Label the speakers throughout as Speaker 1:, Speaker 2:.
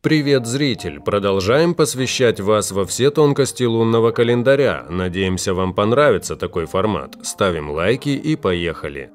Speaker 1: Привет, зритель! Продолжаем посвящать вас во все тонкости лунного календаря. Надеемся, вам понравится такой формат. Ставим лайки и поехали!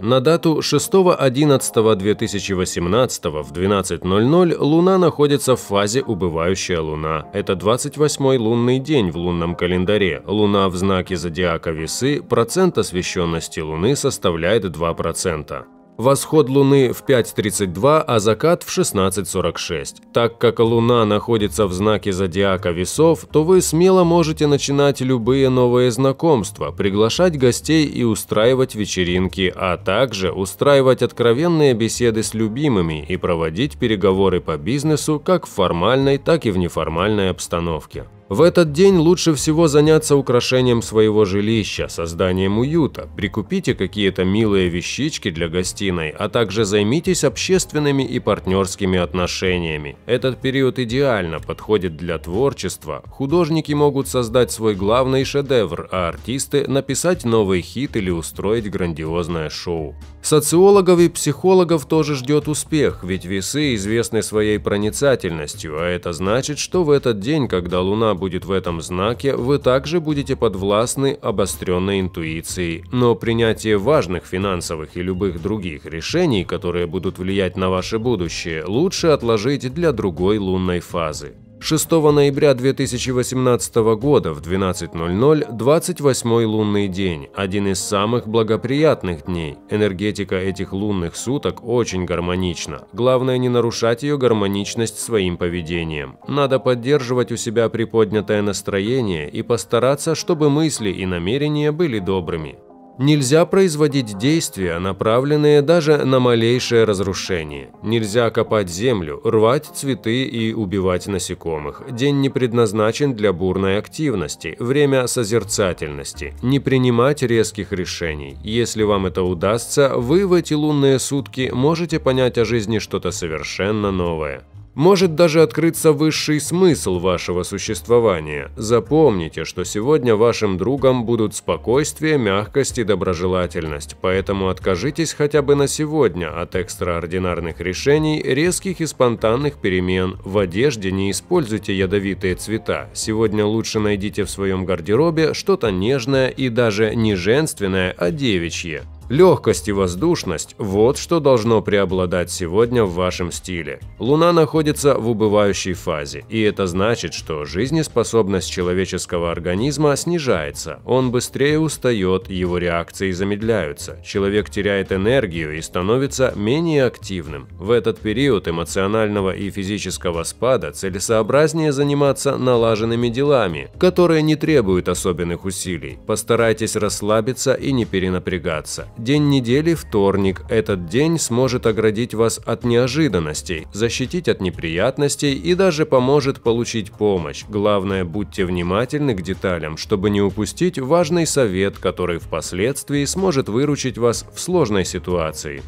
Speaker 1: На дату 6.11.2018 в 12.00 Луна находится в фазе «Убывающая Луна». Это 28-й лунный день в лунном календаре. Луна в знаке зодиака Весы, процент освещенности Луны составляет 2%. Восход Луны в 5.32, а закат в 16.46. Так как Луна находится в знаке зодиака весов, то вы смело можете начинать любые новые знакомства, приглашать гостей и устраивать вечеринки, а также устраивать откровенные беседы с любимыми и проводить переговоры по бизнесу как в формальной, так и в неформальной обстановке. В этот день лучше всего заняться украшением своего жилища, созданием уюта, прикупите какие-то милые вещички для гостиной, а также займитесь общественными и партнерскими отношениями. Этот период идеально подходит для творчества, художники могут создать свой главный шедевр, а артисты – написать новый хит или устроить грандиозное шоу. Социологов и психологов тоже ждет успех, ведь весы известны своей проницательностью, а это значит, что в этот день, когда Луна будет в этом знаке, вы также будете подвластны обостренной интуиции. Но принятие важных финансовых и любых других решений, которые будут влиять на ваше будущее, лучше отложить для другой лунной фазы. 6 ноября 2018 года в 12.00 28 лунный день, один из самых благоприятных дней. Энергетика этих лунных суток очень гармонична. Главное не нарушать ее гармоничность своим поведением. Надо поддерживать у себя приподнятое настроение и постараться, чтобы мысли и намерения были добрыми. Нельзя производить действия, направленные даже на малейшее разрушение. Нельзя копать землю, рвать цветы и убивать насекомых. День не предназначен для бурной активности, время созерцательности. Не принимать резких решений. Если вам это удастся, вы в эти лунные сутки можете понять о жизни что-то совершенно новое. Может даже открыться высший смысл вашего существования. Запомните, что сегодня вашим другом будут спокойствие, мягкость и доброжелательность, поэтому откажитесь хотя бы на сегодня от экстраординарных решений, резких и спонтанных перемен. В одежде не используйте ядовитые цвета. Сегодня лучше найдите в своем гардеробе что-то нежное и даже не женственное, а девичье. Легкость и воздушность – вот что должно преобладать сегодня в вашем стиле. Луна находится в убывающей фазе, и это значит, что жизнеспособность человеческого организма снижается, он быстрее устает, его реакции замедляются, человек теряет энергию и становится менее активным. В этот период эмоционального и физического спада целесообразнее заниматься налаженными делами, которые не требуют особенных усилий. Постарайтесь расслабиться и не перенапрягаться. День недели – вторник. Этот день сможет оградить вас от неожиданностей, защитить от неприятностей и даже поможет получить помощь. Главное, будьте внимательны к деталям, чтобы не упустить важный совет, который впоследствии сможет выручить вас в сложной ситуации.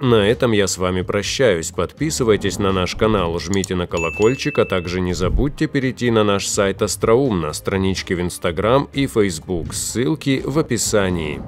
Speaker 1: На этом я с вами прощаюсь. Подписывайтесь на наш канал, жмите на колокольчик, а также не забудьте перейти на наш сайт Остроумно, странички в Инстаграм и Фейсбук. Ссылки в описании.